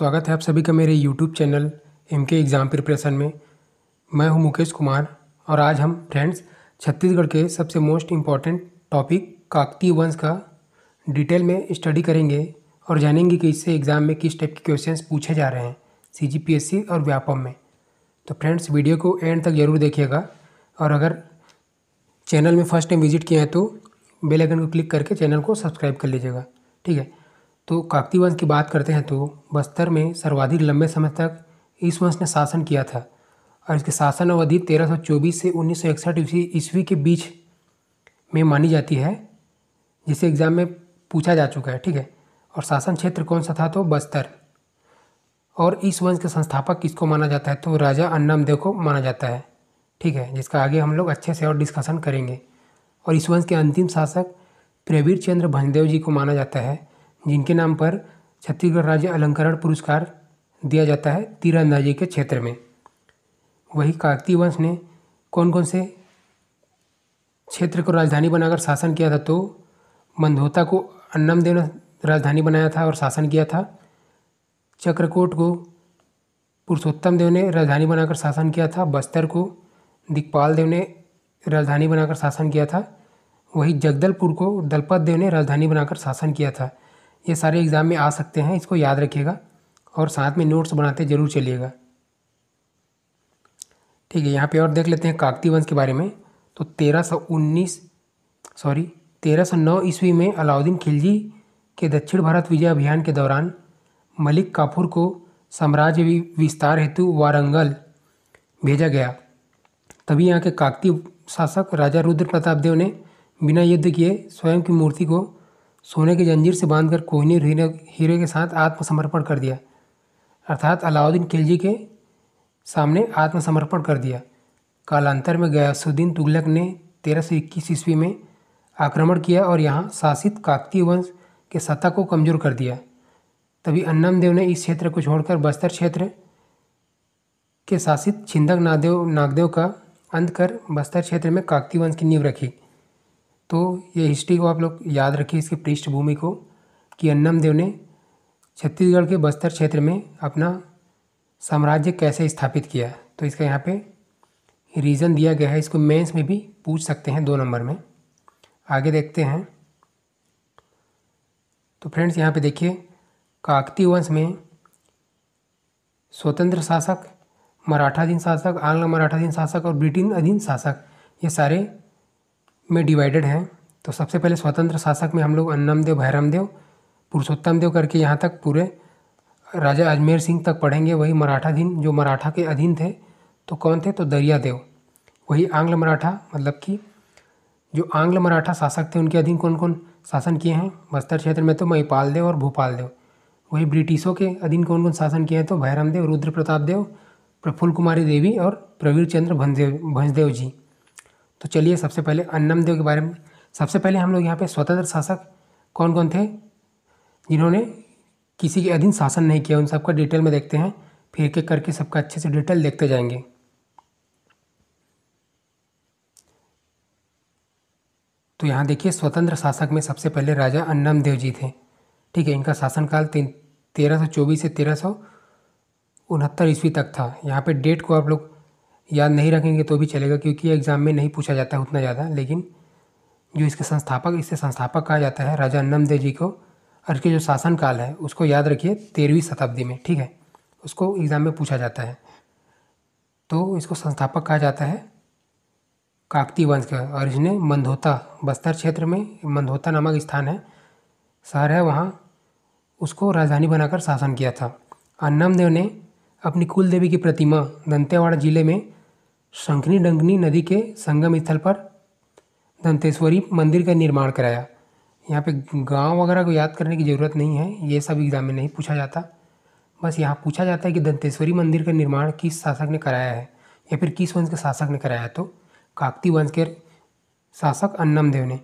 स्वागत है आप सभी का मेरे YouTube channel M K exam preparation में मैं हूं मुकेश कुमार और आज हम फ्रेंड्स छत्तीसगढ़ के सबसे मोस्ट इम्पॉर्टेंट टॉपिक काकती वंश का डिटेल में स्टडी करेंगे और जानेंगे कि इससे एग्ज़ाम में किस टाइप के क्वेश्चंस पूछे जा रहे हैं सी और व्यापम में तो फ्रेंड्स वीडियो को एंड तक ज़रूर देखिएगा और अगर चैनल में फर्स्ट टाइम विजिट किए हैं तो बेल आइकन को क्लिक करके चैनल को सब्सक्राइब कर लीजिएगा ठीक है तो काकती वंश की बात करते हैं तो बस्तर में सर्वाधिक लंबे समय तक इस वंश ने शासन किया था और इसकी शासन अवधि 1324 से उन्नीस सौ ईस्वी के बीच में मानी जाती है जिसे एग्ज़ाम में पूछा जा चुका है ठीक है और शासन क्षेत्र कौन सा था तो बस्तर और इस वंश का संस्थापक किसको माना जाता है तो राजा अन्नम देव को माना जाता है ठीक है जिसका आगे हम लोग अच्छे से और डिस्कशन करेंगे और इस वंश के अंतिम शासक प्रवीर चंद्र भंजदेव जी को माना जाता है जिनके नाम पर छत्तीसगढ़ राज्य अलंकरण पुरस्कार दिया जाता है तीरंदाजी के क्षेत्र में वही काकती वंश ने कौन कौन से क्षेत्र को राजधानी बनाकर शासन किया था तो मंदोता को अन्नमदेव ने राजधानी बनाया था और शासन किया था चक्रकोट को पुरुषोत्तम देव ने राजधानी बनाकर शासन किया था बस्तर को दिक्पाल देव ने राजधानी बनाकर शासन किया था वही जगदलपुर को दलपत देव ने राजधानी बनाकर शासन किया था ये सारे एग्ज़ाम में आ सकते हैं इसको याद रखिएगा और साथ में नोट्स बनाते ज़रूर चलिएगा ठीक है यहाँ पे और देख लेते हैं काकती वंश के बारे में तो तेरह सौ उन्नीस सॉरी तेरह सौ नौ ईस्वी में अलाउद्दीन खिलजी के दक्षिण भारत विजय अभियान के दौरान मलिक काफूर को साम्राज्य विस्तार हेतु वारंगल भेजा गया तभी यहाँ के काकती शासक राजा रुद्र प्रताप देव ने बिना युद्ध किए स्वयं की मूर्ति को सोने के जंजीर से बांधकर कोहनीर हीरे हीरे के साथ आत्मसमर्पण कर दिया अर्थात अलाउद्दीन खिलजी के सामने आत्मसमर्पण कर दिया कालांतर में गयासुद्दीन तुगलक ने तेरह सौ इक्कीस ईस्वी में आक्रमण किया और यहाँ शासित काकती वंश के सत्ता को कमजोर कर दिया तभी अन्नमदेव ने इस क्षेत्र को छोड़कर बस्तर क्षेत्र के शासित छिंदक नागदेव नागदेव का अंत कर बस्तर क्षेत्र में काकती वंश की नींव रखी तो ये हिस्ट्री को आप लोग याद रखिए इसकी पृष्ठभूमि को कि अन्नमदेव ने छत्तीसगढ़ के बस्तर क्षेत्र में अपना साम्राज्य कैसे स्थापित किया तो इसका यहाँ पे रीज़न दिया गया है इसको मेंस में भी पूछ सकते हैं दो नंबर में आगे देखते हैं तो फ्रेंड्स यहाँ पे देखिए काकती वंश में स्वतंत्र शासक मराठाधीन शासक आंग्ल मराठाधीन शासक और ब्रिटिन अधीन शासक ये सारे में डिवाइडेड हैं तो सबसे पहले स्वतंत्र शासक में हम लोग अन्नमदेव भैरमदेव पुरुषोत्तम देव करके यहाँ तक पूरे राजा अजमेर सिंह तक पढ़ेंगे वही मराठाधीन जो मराठा के अधीन थे तो कौन थे तो दरिया देव वही आंग्ल मराठा मतलब कि जो आंग्ल मराठा शासक थे उनके अधीन कौन कौन शासन किए हैं बस्तर क्षेत्र में तो महिपाल देव और भोपाल देव वही ब्रिटिशों के अधीन कौन कौन शासन हैं तो भैरम रुद्र प्रताप देव प्रफुल्ल कुमारी देवी और प्रवीर चंद्र भंजदेव भंजदेव जी तो चलिए सबसे पहले अन्नम देव के बारे में सबसे पहले हम लोग यहाँ पे स्वतंत्र शासक कौन कौन थे जिन्होंने किसी के अधीन शासन नहीं किया उन सबका डिटेल में देखते हैं फिर एक एक करके सबका अच्छे से डिटेल देखते जाएंगे तो यहाँ देखिए स्वतंत्र शासक में सबसे पहले राजा अन्नम देव जी थे ठीक है इनका शासनकाल तीन तेरह सौ चौबीस से तेरह सौ उनहत्तर ईस्वी तक था यहाँ पे डेट को आप लोग याद नहीं रखेंगे तो भी चलेगा क्योंकि एग्ज़ाम में नहीं पूछा जाता है उतना ज़्यादा लेकिन जो इसके संस्थापक इसे संस्थापक कहा जाता है राजा नंददेव जी को और इसके जो शासनकाल है उसको याद रखिए तेरहवीं शताब्दी में ठीक है उसको एग्ज़ाम में पूछा जाता है तो इसको संस्थापक कहा जाता है काकती वंश का और इसने मंदोता बस्तर क्षेत्र में मंदोता नामक स्थान है शहर है वहाँ उसको राजधानी बनाकर शासन किया था अन्नमदेव ने अपनी कुलदेवी की प्रतिमा दंतेवाड़ा जिले में शंखनी डंगनी नदी के संगम स्थल पर दंतेश्वरी मंदिर का निर्माण कराया यहाँ पे गांव वगैरह को याद करने की ज़रूरत नहीं है ये सब एग्ज़ाम में नहीं पूछा जाता बस यहाँ पूछा जाता है कि दंतेश्वरी मंदिर का निर्माण किस शासक ने कराया है या फिर किस वंश के शासक ने कराया तो काकती वंश के शासक अन्नमदेव ने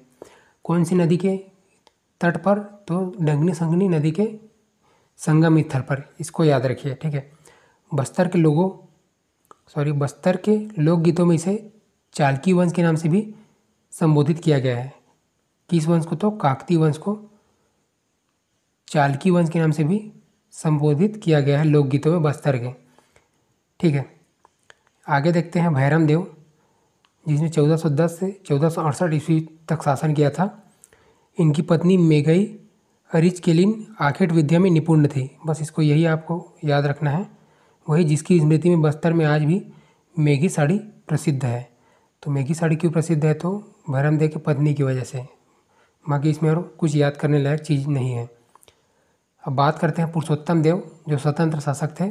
कौन सी नदी के तट पर तो डंगनी संगनी नदी के संगम स्थल पर इसको याद रखिए ठीक है बस्तर के लोगों सॉरी बस्तर के लोकगीतों में इसे चालकी वंश के नाम से भी संबोधित किया गया है किस वंश को तो काकती वंश को चालकी वंश के नाम से भी संबोधित किया गया है लोकगीतों में बस्तर के ठीक है आगे देखते हैं भैरम देव जिसने 1410 से चौदह ईस्वी तक शासन किया था इनकी पत्नी मेघई मेगई केलिन आखेट विद्या में निपुण थी बस इसको यही आपको याद रखना है वही जिसकी स्मृति में बस्तर में आज भी मेघी साड़ी प्रसिद्ध है तो मेघी साड़ी क्यों प्रसिद्ध है तो भैरम की पत्नी की वजह से बाकी इसमें और कुछ याद करने लायक चीज़ नहीं है अब बात करते हैं पुरुषोत्तम देव जो स्वतंत्र शासक थे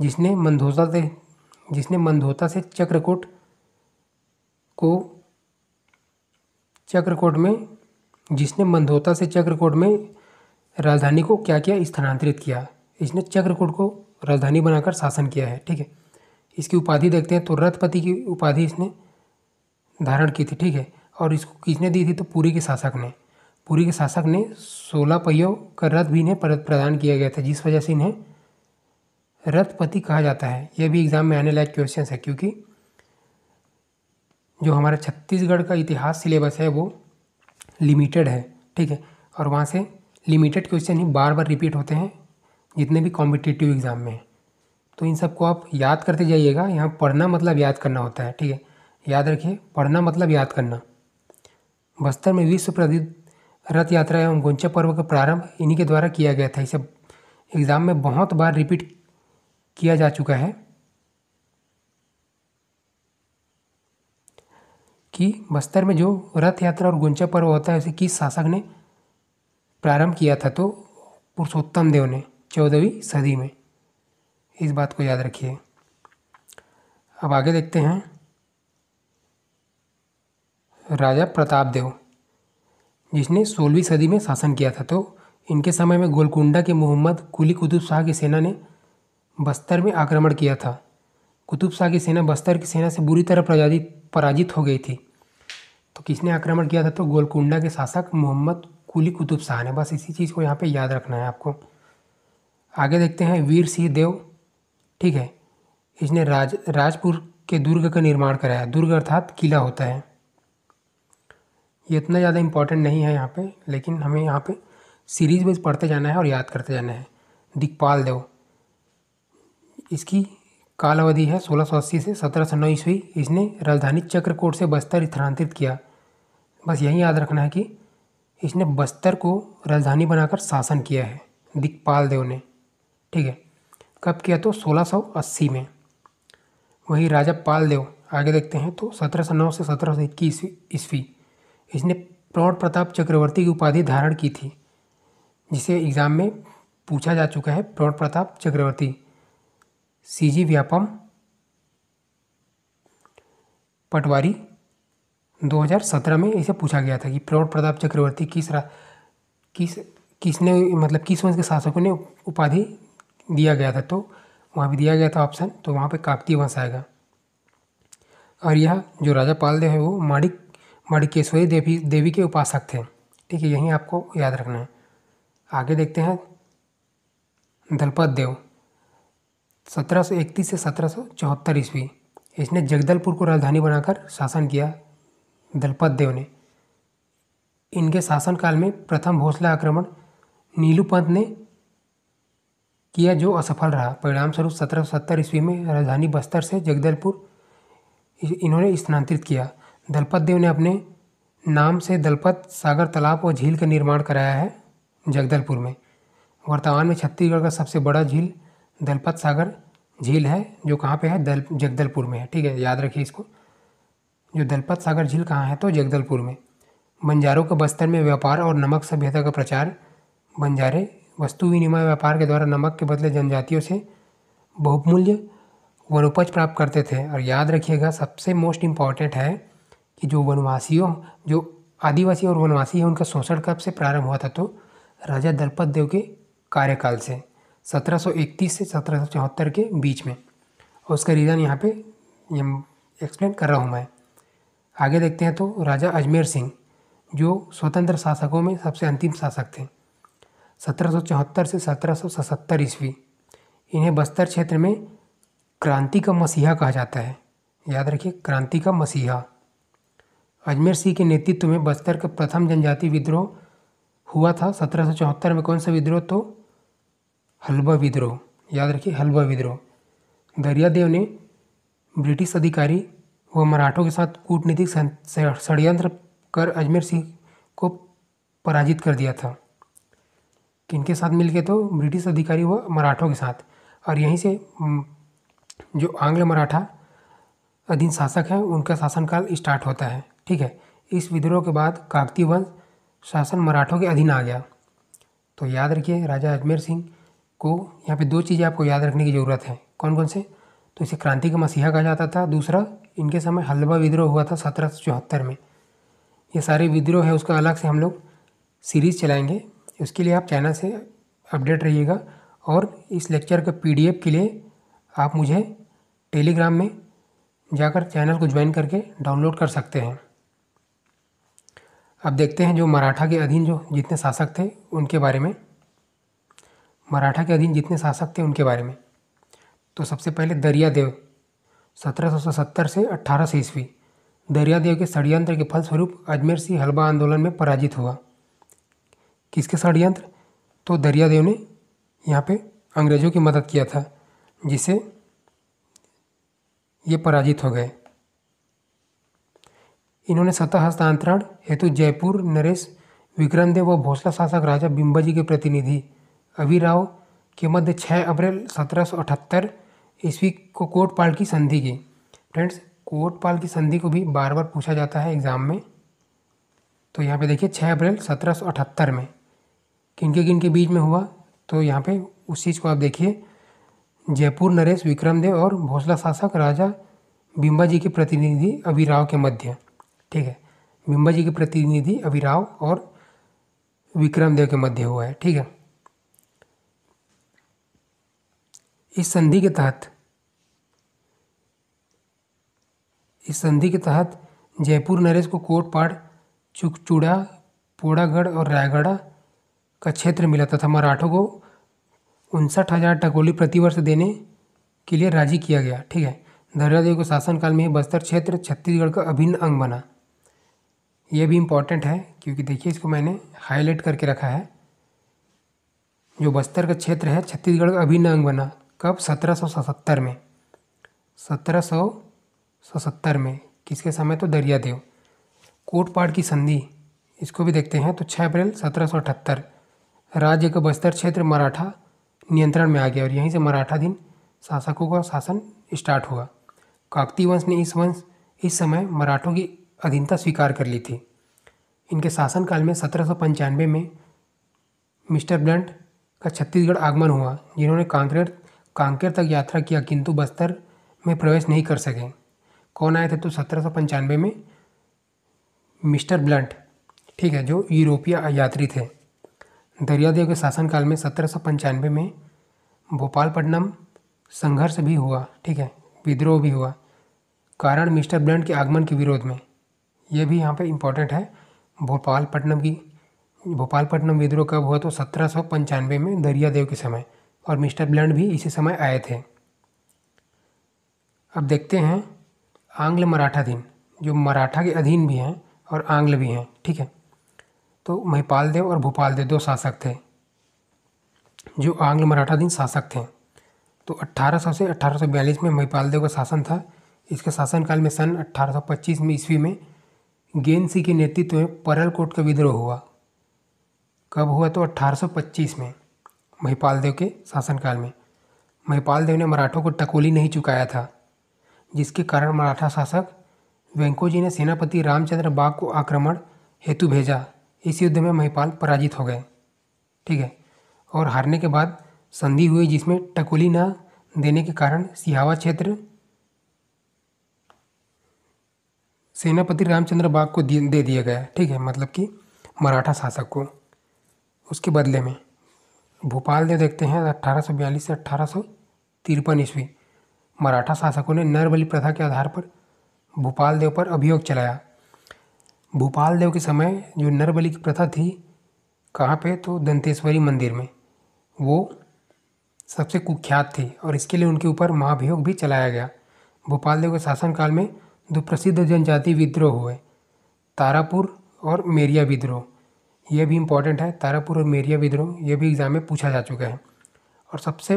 जिसने मंदोता से जिसने मंदोता से चक्रकूट को चक्रकूट में जिसने मंदोता से चक्रकोट में राजधानी को क्या किया स्थानांतरित किया इसने चक्रकूट को राजधानी बनाकर शासन किया है ठीक है इसकी उपाधि देखते हैं तो रथपति की उपाधि इसने धारण की थी ठीक है और इसको किसने दी थी तो पूरी के शासक ने पूरी के शासक ने सोलह पहियों का रथ भी इन्हें प्रदान किया गया था जिस वजह से इन्हें रथपति कहा जाता है यह भी एग्जाम में आने लायक क्वेश्चन है क्योंकि जो हमारा छत्तीसगढ़ का इतिहास सिलेबस है वो लिमिटेड है ठीक है और वहाँ से लिमिटेड क्वेश्चन ही बार बार रिपीट होते हैं जितने भी कॉम्पिटिटिव एग्ज़ाम में तो इन सबको आप याद करते जाइएगा यहाँ पढ़ना मतलब याद करना होता है ठीक है याद रखिए पढ़ना मतलब याद करना बस्तर में विश्व प्रसिद्ध रथ यात्रा एवं गुंचा पर्व का प्रारंभ इन्हीं के द्वारा किया गया था इसे एग्ज़ाम में बहुत बार रिपीट किया जा चुका है कि बस्तर में जो रथ यात्रा और गुंचा पर्व होता है उसे किस शासक ने प्रारंभ किया था तो पुरुषोत्तम देव ने चौदहवीं सदी में इस बात को याद रखिए अब आगे देखते हैं राजा प्रताप देव जिसने सोलहवीं सदी में शासन किया था तो इनके समय में गोलकुंडा के मोहम्मद कुली कुतुब शाह की सेना ने बस्तर में आक्रमण किया था कुतुब शाह की सेना बस्तर की सेना से बुरी तरह पराजित पराजित हो गई थी तो किसने आक्रमण किया था तो गोलकुंडा के शासक मोहम्मद कुली कुतुब शाह ने बस इसी चीज़ को यहाँ पे याद रखना है आपको आगे देखते हैं वीर सिंह देव ठीक है इसने राज राजपुर के दुर्ग का निर्माण कराया दुर्ग अर्थात किला होता है ये इतना ज़्यादा इम्पॉर्टेंट नहीं है यहाँ पे लेकिन हमें यहाँ पे सीरीज में पढ़ते जाना है और याद करते जाना है दिकपाल देव इसकी काल अवधि है सोलह से सत्रह सौ नौ ईस्वी इसने राजधानी चक्रकोट से बस्तर स्थानांतरित किया बस यही याद रखना है कि इसने बस्तर को राजधानी बनाकर शासन किया है दिक्पाल देव ने ठीक है कब किया तो 1680 में वही राजा पाल देव आगे देखते हैं तो सत्रह सौ नौ से सत्रह सौ इक्कीस ईस्वी इसने प्रौढ़ प्रताप चक्रवर्ती की उपाधि धारण की थी जिसे एग्ज़ाम में पूछा जा चुका है प्रौढ़ प्रताप चक्रवर्ती सी जी व्यापम पटवारी 2017 में इसे पूछा गया था कि प्रौढ़ प्रताप चक्रवर्ती किस रा किस किसने मतलब किस वंश के शासकों ने उपाधि दिया गया था तो वहाँ भी दिया गया था ऑप्शन तो वहाँ पे काकतीय वंश आएगा और यह जो राजा पालदेव है वो माणिक माणिकेश्वरी देवी देवी के उपासक थे ठीक है यहीं आपको याद रखना है आगे देखते हैं दलपत देव सत्रह से सत्रह ईस्वी इसने जगदलपुर को राजधानी बनाकर शासन किया दलपत देव ने इनके शासनकाल में प्रथम भोसला आक्रमण नीलू पंत ने किया जो असफल रहा परिणाम स्वरूप सत्रह सत्तर ईस्वी में राजधानी बस्तर से जगदलपुर इन्होंने स्थानांतरित किया दलपत देव ने अपने नाम से दलपत सागर तालाब और झील का निर्माण कराया है जगदलपुर में वर्तमान में छत्तीसगढ़ का सबसे बड़ा झील दलपत सागर झील है जो कहाँ पे है दल जगदलपुर में है ठीक है याद रखिए इसको जो दलपत सागर झील कहाँ है तो जगदलपुर में बंजारों के बस्तर में व्यापार और नमक सभ्यता का प्रचार बंजारे वस्तु विनिमय व्यापार के द्वारा नमक के बदले जनजातियों से बहुमूल्य वनोपज प्राप्त करते थे और याद रखिएगा सबसे मोस्ट इम्पॉर्टेंट है कि जो वनवासियों जो आदिवासी और वनवासी हैं उनका शोषण कब से प्रारंभ हुआ था तो राजा दलपत देव के कार्यकाल से 1731 से सत्रह के बीच में और उसका रीज़न यहाँ पे एक्सप्लेन कर रहा हूँ मैं आगे देखते हैं तो राजा अजमेर सिंह जो स्वतंत्र शासकों में सबसे अंतिम शासक थे सत्रह से सत्रह ईस्वी इन्हें बस्तर क्षेत्र में क्रांति का मसीहा कहा जाता है याद रखिए क्रांति का मसीहा अजमेर सिंह के नेतृत्व में बस्तर का प्रथम जनजाति विद्रोह हुआ था सत्रह में कौन सा विद्रोह तो हलवा विद्रोह याद रखिए हलवा विद्रोह दरियादेव ने ब्रिटिश अधिकारी वह मराठों के साथ कूटनीतिक षडयंत्र कर अजमेर सिंह को पराजित कर दिया था किनके साथ मिल के तो ब्रिटिश अधिकारी व मराठों के साथ और यहीं से जो आंग्ल मराठा अधीन शासक हैं उनका शासनकाल स्टार्ट होता है ठीक है इस विद्रोह के बाद काकती वंश शासन मराठों के अधीन आ गया तो याद रखिए राजा अजमेर सिंह को यहाँ पे दो चीज़ें आपको याद रखने की ज़रूरत है कौन कौन से तो इसे क्रांति का मसीहा कहा जाता था दूसरा इनके समय हलवा विद्रोह हुआ था सत्रह सौ चौहत्तर में ये सारे विद्रोह है उसका अलग से हम लोग सीरीज़ चलाएंगे उसके लिए आप चैनल से अपडेट रहिएगा और इस लेक्चर के पी के लिए आप मुझे टेलीग्राम में जाकर चैनल को ज्वाइन करके डाउनलोड कर सकते हैं अब देखते हैं जो मराठा के अधीन जो जितने शासक थे उनके बारे में मराठा के अधीन जितने शासक थे उनके बारे में तो सबसे पहले दरिया देव सत्रह से अट्ठारह सौ ईस्वी दरियादेव के षड्यंत्र के फलस्वरूप अजमेर सिंह हलवा आंदोलन में पराजित हुआ किसके षड्यंत्र तो दरियादेव ने यहाँ पे अंग्रेज़ों की मदद किया था जिसे ये पराजित हो गए इन्होंने सतह हस्तांतरण हेतु जयपुर नरेश विक्रमदेव व भोसला शासक राजा बिंबाजी के प्रतिनिधि अभिराव के मध्य 6 अप्रैल सत्रह ईस्वी को कोटपाल की संधि की फ्रेंड्स कोटपाल की संधि को भी बार बार पूछा जाता है एग्ज़ाम में तो यहाँ पे देखिए छः अप्रैल अठहत्तर में किनके किन के बीच में हुआ तो यहाँ पे उस चीज़ को आप देखिए जयपुर नरेश विक्रमदेव और भोसला शासक राजा बिम्बा जी के प्रतिनिधि अभिराव के मध्य ठीक है बिम्बा जी के प्रतिनिधि अभिराव और विक्रमदेव के मध्य हुआ है ठीक है इस संधि के तहत इस संधि के तहत जयपुर नरेश को कोटपाड़ चुकचूड़ा पोड़ागढ़ और रायगढ़ का क्षेत्र मिला तथा मराठों को उनसठ हजार टकोली प्रतिवर्ष देने के लिए राजी किया गया ठीक है धर्यादेव के शासनकाल में बस्तर क्षेत्र छत्तीसगढ़ का अभिन्न अंग बना यह भी इम्पॉर्टेंट है क्योंकि देखिए इसको मैंने हाईलाइट करके रखा है जो बस्तर का क्षेत्र है छत्तीसगढ़ का अभिन्न अंग बना कब 1777 में 1777 में किसके समय तो दरिया देव कोटपाड़ की संधि इसको भी देखते हैं तो 6 अप्रैल अठहत्तर राज्य का बस्तर क्षेत्र मराठा नियंत्रण में आ गया और यहीं से मराठा दिन शासकों का शासन स्टार्ट हुआ काकती वंश ने इस वंश इस समय मराठों की अधीनता स्वीकार कर ली थी इनके शासनकाल में सत्रह में मिस्टर ब्लंट का छत्तीसगढ़ आगमन हुआ जिन्होंने कांकरेड़ कांकेर तक यात्रा किया किंतु बस्तर में प्रवेश नहीं कर सके कौन आए थे तो सत्रह सौ पंचानवे में मिस्टर ब्लंट ठीक है जो यूरोपीय यात्री थे दरियादेव के शासनकाल में सत्रह सौ पंचानवे में भोपालपट्टनम संघर्ष भी हुआ ठीक है विद्रोह भी हुआ कारण मिस्टर ब्लंट के आगमन के विरोध में यह भी यहाँ पे इम्पोर्टेंट है भोपालपट्टनम की भोपालपट्टनम विद्रोह कब हुआ तो सत्रह सौ पंचानवे में दरियादेव के समय और मिस्टर ब्लंड भी इसी समय आए थे अब देखते हैं आंग्ल मराठा दिन जो मराठा के अधीन भी हैं और आंग्ल भी हैं ठीक है तो महिपाल देव और भोपाल देव दो शासक थे जो आंग्ल मराठाधीन शासक थे तो 1800 से 1842 में महिपाल देव का शासन था इसके शासनकाल में सन 1825 में ईस्वी में गेंद सिंह के नेतृत्व में परल कोट का विद्रोह हुआ कब हुआ तो 1825 में महिपाल देव के शासनकाल में महिपाल देव ने मराठों को टकोली नहीं चुकाया था जिसके कारण मराठा शासक वेंकोजी ने सेनापति रामचंद्र बाग को आक्रमण हेतु भेजा इस युद्ध में महिपाल पराजित हो गए ठीक है और हारने के बाद संधि हुई जिसमें टकोली न देने के कारण सिहावा क्षेत्र सेनापति रामचंद्र बाग को दे दिया गया ठीक है मतलब कि मराठा शासक को उसके बदले में भोपाल जो देखते हैं अट्ठारह सौ बयालीस से अठारह सौ तिरपन ईस्वी मराठा शासकों ने नरबली प्रथा के आधार पर भोपाल देव पर अभियोग चलाया भोपाल देव के समय जो नरबली की प्रथा थी कहाँ पे तो दंतेश्वरी मंदिर में वो सबसे कुख्यात थी और इसके लिए उनके ऊपर महाभियोग भी चलाया गया भोपाल देव के शासनकाल में दो प्रसिद्ध जनजाति विद्रोह हुए तारापुर और मेरिया विद्रोह ये भी इम्पॉर्टेंट है तारापुर और मेरिया विद्रोह ये भी एग्ज़ाम में पूछा जा चुका है और सबसे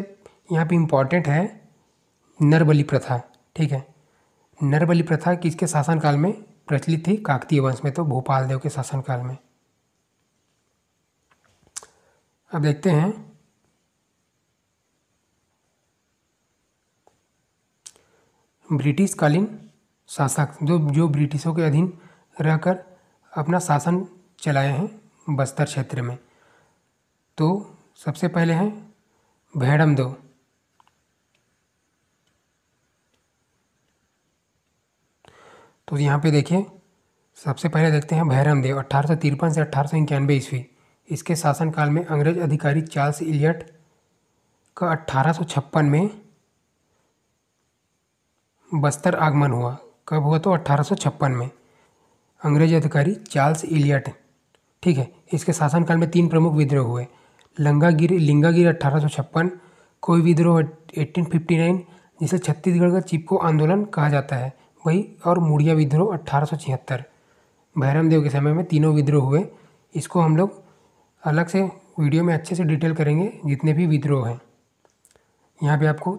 यहाँ पे इम्पॉर्टेंट है नरबली प्रथा ठीक है नरबली प्रथा किसके शासनकाल में प्रचलित थी काकतीय वंश में तो भोपाल देव के शासनकाल में अब देखते हैं ब्रिटिशकालीन शासक जो जो ब्रिटिशों के अधीन रहकर अपना शासन चलाए हैं बस्तर क्षेत्र में तो सबसे पहले हैं भैरम दो तो यहाँ पे देखिए सबसे पहले देखते हैं भैरम देव अट्ठारह से अट्ठारह ईस्वी इसके शासनकाल में अंग्रेज अधिकारी चार्ल्स इलियट का अट्ठारह में बस्तर आगमन हुआ कब हुआ तो अट्ठारह में अंग्रेज अधिकारी चार्ल्स इलियट ठीक है इसके शासनकाल में तीन प्रमुख विद्रोह हुए लंगागिरी लिंगागिरी अट्ठारह सौ छप्पन कोई विद्रोह एट्टीन फिफ्टी नाइन जिसे छत्तीसगढ़ का चिपको आंदोलन कहा जाता है वही और मुड़िया विद्रोह अट्ठारह सौ छिहत्तर भैरमदेव के समय में तीनों विद्रोह हुए इसको हम लोग अलग से वीडियो में अच्छे से डिटेल करेंगे जितने भी विद्रोह हैं यहाँ पे आपको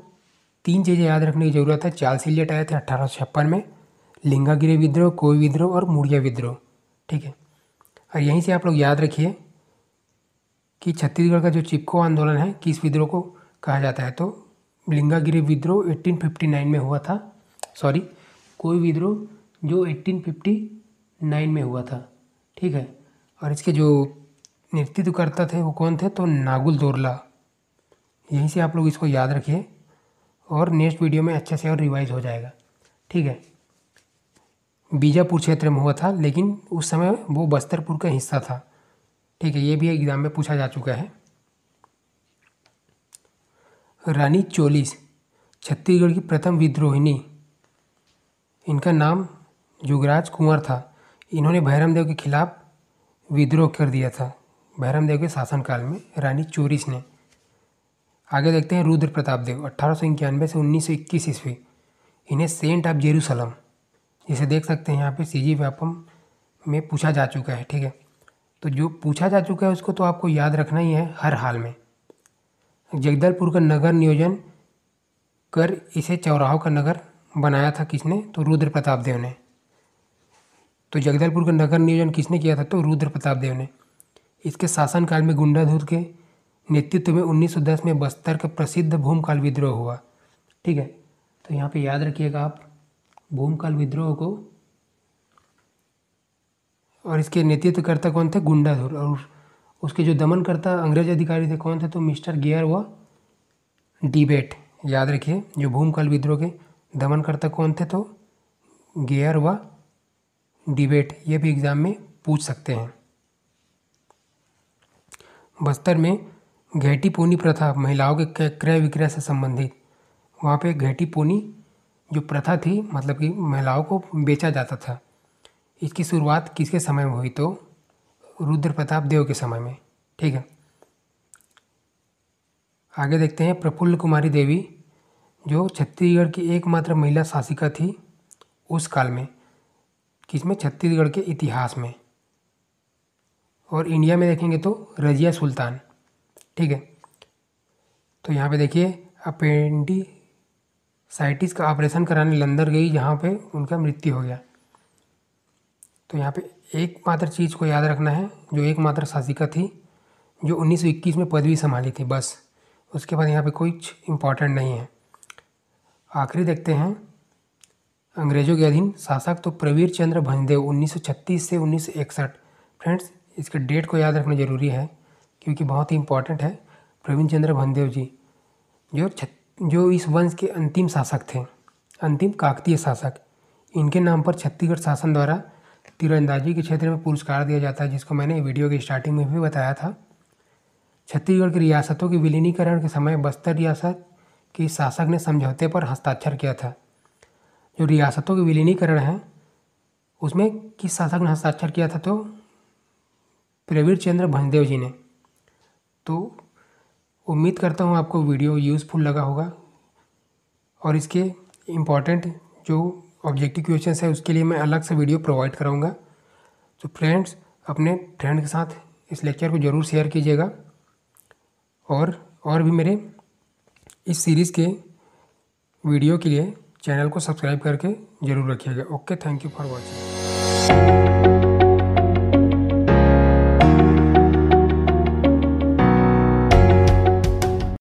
तीन चीज़ें याद रखने की ज़रूरत है चार इलियट आए थे अट्ठारह में लिंगागिरी विद्रोह कोई विद्रोह और मुड़िया विद्रोह ठीक है और यहीं से आप लोग याद रखिए कि छत्तीसगढ़ का जो चिपको आंदोलन है किस विद्रोह को कहा जाता है तो लिंगागिरी विद्रोह 1859 में हुआ था सॉरी कोई विद्रोह जो 1859 में हुआ था ठीक है और इसके जो नेतृत्वकर्ता थे वो कौन थे तो नागुल दोरला यहीं से आप लोग इसको याद रखिए और नेक्स्ट वीडियो में अच्छे से और रिवाइज हो जाएगा ठीक है बीजापुर क्षेत्र में हुआ था लेकिन उस समय वो बस्तरपुर का हिस्सा था ठीक है ये भी एग्ज़ाम में पूछा जा चुका है रानी चोलिस छत्तीसगढ़ की प्रथम विद्रोहिणी इनका नाम युगराज कुंवर था इन्होंने भैरमदेव के खिलाफ विद्रोह कर दिया था भैरमदेव के शासनकाल में रानी चोरिस ने आगे देखते हैं रुद्र प्रताप देव अट्ठारह से उन्नीस सौ इक्कीस ईस्वी इन्हें सेंट ऑफ जेरूसलम जिसे देख सकते हैं यहाँ पे सी जी व्यापम में पूछा जा चुका है ठीक है तो जो पूछा जा चुका है उसको तो आपको याद रखना ही है हर हाल में जगदलपुर का नगर नियोजन कर इसे चौराहों का नगर बनाया था किसने तो रुद्र प्रताप देव ने तो जगदलपुर का नगर नियोजन किसने किया था तो रुद्र प्रताप देव ने इसके शासनकाल में गुंडाधुर के नेतृत्व में 1910 में बस्तर का प्रसिद्ध भूमकाल विद्रोह हुआ ठीक है तो यहाँ पे याद रखिएगा आप भूमकाल विद्रोह को और इसके नेतृत्वकर्ता कौन थे गुंडाधुर और उसके जो दमनकर्ता अंग्रेज अधिकारी थे कौन थे तो मिस्टर गियर व डिबेट याद रखिए जो भूमकाल विद्रोह के दमनकर्ता कौन थे तो गेयर व डिबेट ये भी एग्ज़ाम में पूछ सकते हैं बस्तर में घेटी पोनी प्रथा महिलाओं के क्रय विक्रय से संबंधित वहाँ पे घेटी पोनी जो प्रथा थी मतलब कि महिलाओं को बेचा जाता था इसकी शुरुआत किसके समय में हुई तो रुद्र प्रताप देव के समय में ठीक है आगे देखते हैं प्रफुल्ल कुमारी देवी जो छत्तीसगढ़ की एकमात्र महिला शासिका थी उस काल में किसमें छत्तीसगढ़ के इतिहास में और इंडिया में देखेंगे तो रजिया सुल्तान ठीक है तो यहाँ पे देखिए अपेंडी साइटिस का ऑपरेशन कराने लंदर गई जहाँ पे उनका मृत्यु हो गया तो यहाँ पे एकमात्र चीज़ को याद रखना है जो एकमात्र शासिका थी जो 1921 में पदवी संभाली थी बस उसके बाद यहाँ पे कोई इम्पॉर्टेंट नहीं है आखिरी देखते हैं अंग्रेज़ों के अधीन शासक तो प्रवीर चंद्र भंजदेव उन्नीस से उन्नीस फ्रेंड्स इसके डेट को याद रखना जरूरी है क्योंकि बहुत ही इम्पॉर्टेंट है प्रवीण चंद्र भंजदेव जी जो छत्तीस जो इस वंश के अंतिम शासक थे अंतिम काकतीय शासक इनके नाम पर छत्तीसगढ़ शासन द्वारा तीरंदाजी के क्षेत्र में पुरस्कार दिया जाता है जिसको मैंने वीडियो के स्टार्टिंग में भी बताया था छत्तीसगढ़ की रियासतों के विलीनीकरण के समय बस्तर रियासत के शासक ने समझौते पर हस्ताक्षर किया था जो रियासतों के विलीनीकरण है उसमें किस शासक ने हस्ताक्षर किया था तो प्रवीर चंद्र भंजदेव जी ने तो उम्मीद करता हूँ आपको वीडियो यूज़फुल लगा होगा और इसके इम्पॉर्टेंट जो ऑब्जेक्टिव क्वेश्चन है उसके लिए मैं अलग से वीडियो प्रोवाइड कराऊँगा तो फ्रेंड्स अपने फ्रेंड के साथ इस लेक्चर को ज़रूर शेयर कीजिएगा और और भी मेरे इस सीरीज़ के वीडियो के लिए चैनल को सब्सक्राइब करके ज़रूर रखिएगा okay thank you for watching